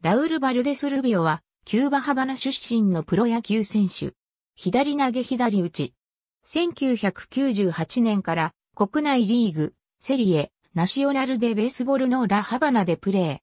ラウル・バルデス・ルビオは、キューバ・ハバナ出身のプロ野球選手。左投げ左打ち。1998年から国内リーグ、セリエ、ナショナルデ・ベースボールのラ・ハバナでプレー。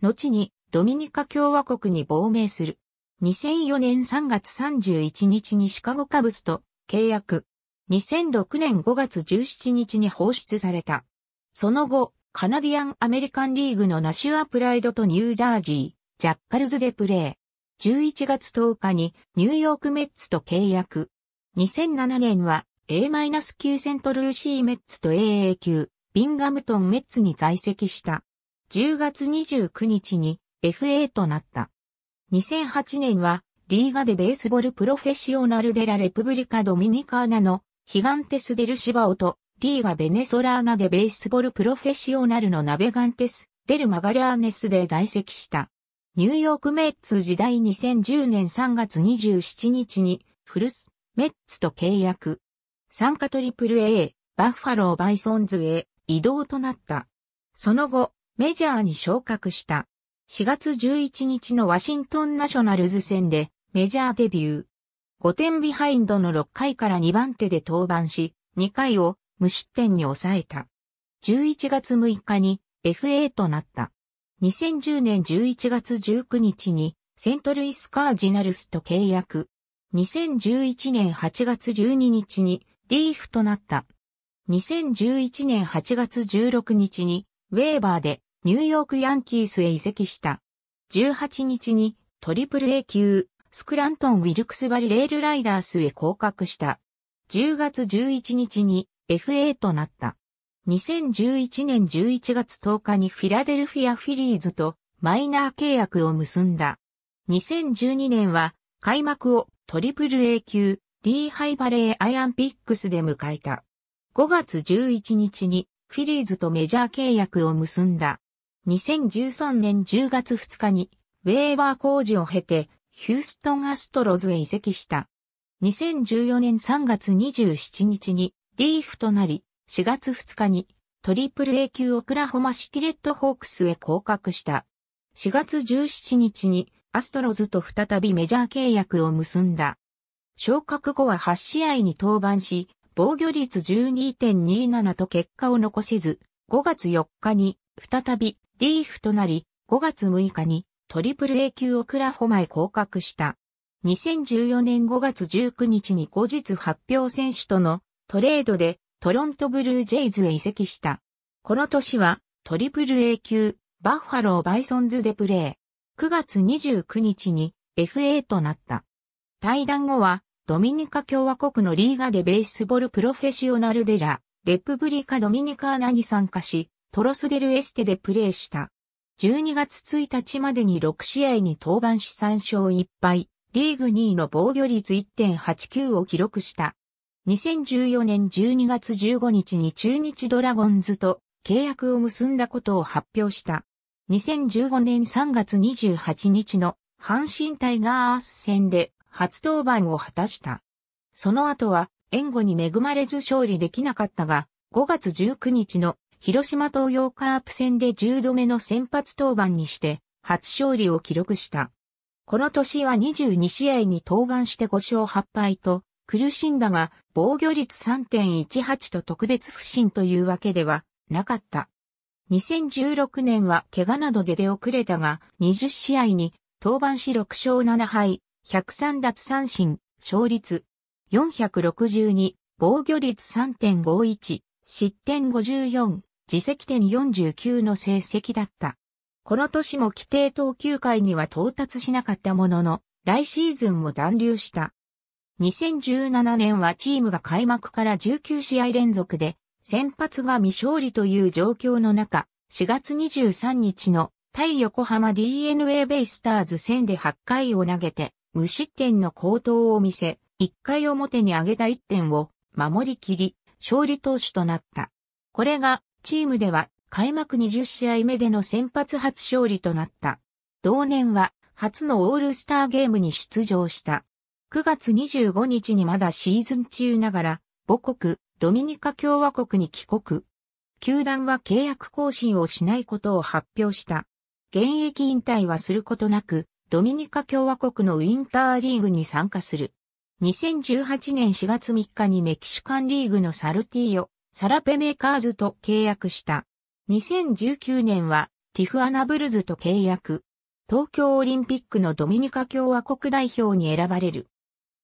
後にドミニカ共和国に亡命する。2004年3月31日にシカゴカブスと契約。2006年5月17日に放出された。その後、カナディアン・アメリカンリーグのナシュア・プライドとニュージャージジャッカルズでプレー。11月10日にニューヨークメッツと契約。2007年は A-9 セントルーシーメッツと AA 級、ビンガムトンメッツに在籍した。10月29日に FA となった。2008年はリーガでベースボールプロフェッショナルデラレプブリカドミニカーナのヒガンテスデルシバオとリーガベネソラーナでベースボールプロフェッショナルのナベガンテスデルマガリアーネスで在籍した。ニューヨークメッツ時代2010年3月27日にフルス、メッツと契約。参加トリプル A、バッファローバイソンズへ移動となった。その後、メジャーに昇格した。4月11日のワシントンナショナルズ戦でメジャーデビュー。5点ビハインドの6回から2番手で登板し、2回を無失点に抑えた。11月6日に FA となった。2010年11月19日にセントルイスカージナルスと契約。2011年8月12日にディーフとなった。2011年8月16日にウェーバーでニューヨークヤンキースへ移籍した。18日にトリプル A 級スクラントン・ウィルクスバリレールライダースへ降格した。10月11日に FA となった。2011年11月10日にフィラデルフィアフィリーズとマイナー契約を結んだ。2012年は開幕をトリプル A 級リーハイバレーアイアンピックスで迎えた。5月11日にフィリーズとメジャー契約を結んだ。2013年10月2日にウェーバー工事を経てヒューストンアストロズへ移籍した。2014年3月27日にリーフとなり、4月2日にトリプル A 級オクラホマシティレッドホークスへ降格した。4月17日にアストロズと再びメジャー契約を結んだ。昇格後は8試合に登板し、防御率12.27と結果を残せず、5月4日に再びリーフとなり、5月6日にトリプル A 級オクラホマへ降格した。2014年5月19日に後日発表選手とのトレードでトロントブルージェイズへ移籍した。この年はトリプル A 級バッファローバイソンズでプレー。9月29日に FA となった。対談後はドミニカ共和国のリーガでベースボールプロフェッショナルデラ、レプブリカドミニカーナに参加し、トロスデルエステでプレーした。12月1日までに6試合に登板し3勝1敗、リーグ2位の防御率1.89を記録した。2014年12月15日に中日ドラゴンズと契約を結んだことを発表した。2015年3月28日の阪神タイガース戦で初登板を果たした。その後は援護に恵まれず勝利できなかったが、5月19日の広島東洋カープ戦で10度目の先発登板にして初勝利を記録した。この年は22試合に登板して5勝8敗と苦しんだが、防御率3.18と特別不振というわけではなかった。2016年は怪我などで出遅れたが、20試合に登板し6勝7敗、103奪三振、勝率462、防御率3.51、失点54、自責点49の成績だった。この年も規定投球回には到達しなかったものの、来シーズンも残留した。2017年はチームが開幕から19試合連続で先発が未勝利という状況の中、4月23日の対横浜 DNA ベイスターズ戦で8回を投げて無失点の高騰を見せ、1回表に上げた1点を守り切り、勝利投手となった。これがチームでは開幕20試合目での先発初勝利となった。同年は初のオールスターゲームに出場した。9月25日にまだシーズン中ながら、母国、ドミニカ共和国に帰国。球団は契約更新をしないことを発表した。現役引退はすることなく、ドミニカ共和国のウィンターリーグに参加する。2018年4月3日にメキシカンリーグのサルティーヨ、サラペメーカーズと契約した。2019年はティフアナブルズと契約。東京オリンピックのドミニカ共和国代表に選ばれる。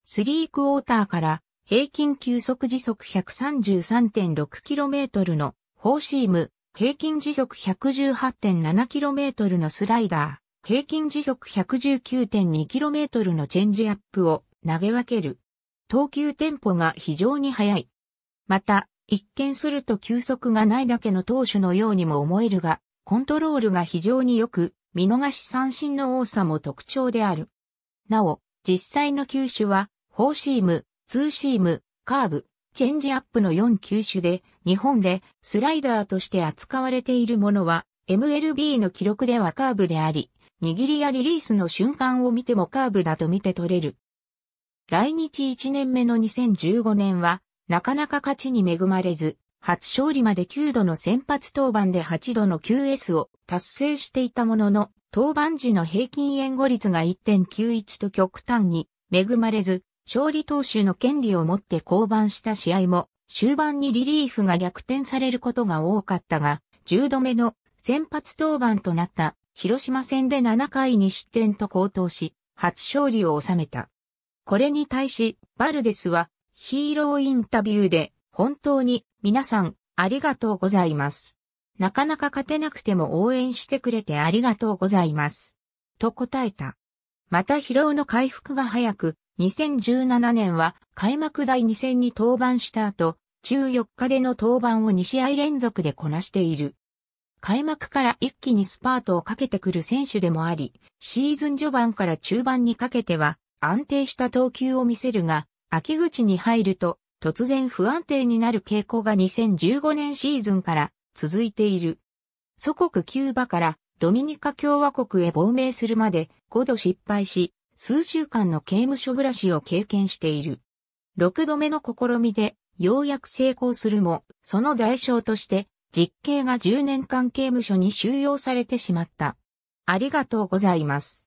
スリークォーターから平均急速時速 133.6km のフォーシーム、平均時速 118.7km のスライダー、平均時速 119.2km のチェンジアップを投げ分ける。投球テンポが非常に速い。また、一見すると球速がないだけの投手のようにも思えるが、コントロールが非常に良く、見逃し三振の多さも特徴である。なお、実際の球種は、フォーシーム、ツーシーム、カーブ、チェンジアップの4球種で、日本でスライダーとして扱われているものは、MLB の記録ではカーブであり、握りやリリースの瞬間を見てもカーブだと見て取れる。来日1年目の2015年は、なかなか勝ちに恵まれず、初勝利まで9度の先発登板で8度の QS を達成していたものの、登板時の平均援護率が1.91と極端に恵まれず、勝利投手の権利を持って降板した試合も、終盤にリリーフが逆転されることが多かったが、10度目の先発登板となった広島戦で7回に失点と高騰し、初勝利を収めた。これに対し、バルデスはヒーローインタビューで、本当に皆さんありがとうございます。なかなか勝てなくても応援してくれてありがとうございます。と答えた。また疲労の回復が早く、2017年は開幕第2戦に登板した後、14日での登板を2試合連続でこなしている。開幕から一気にスパートをかけてくる選手でもあり、シーズン序盤から中盤にかけては安定した投球を見せるが、秋口に入ると突然不安定になる傾向が2015年シーズンから続いている。祖国キューバからドミニカ共和国へ亡命するまで5度失敗し、数週間の刑務所暮らしを経験している。6度目の試みで、ようやく成功するも、その代償として、実刑が10年間刑務所に収容されてしまった。ありがとうございます。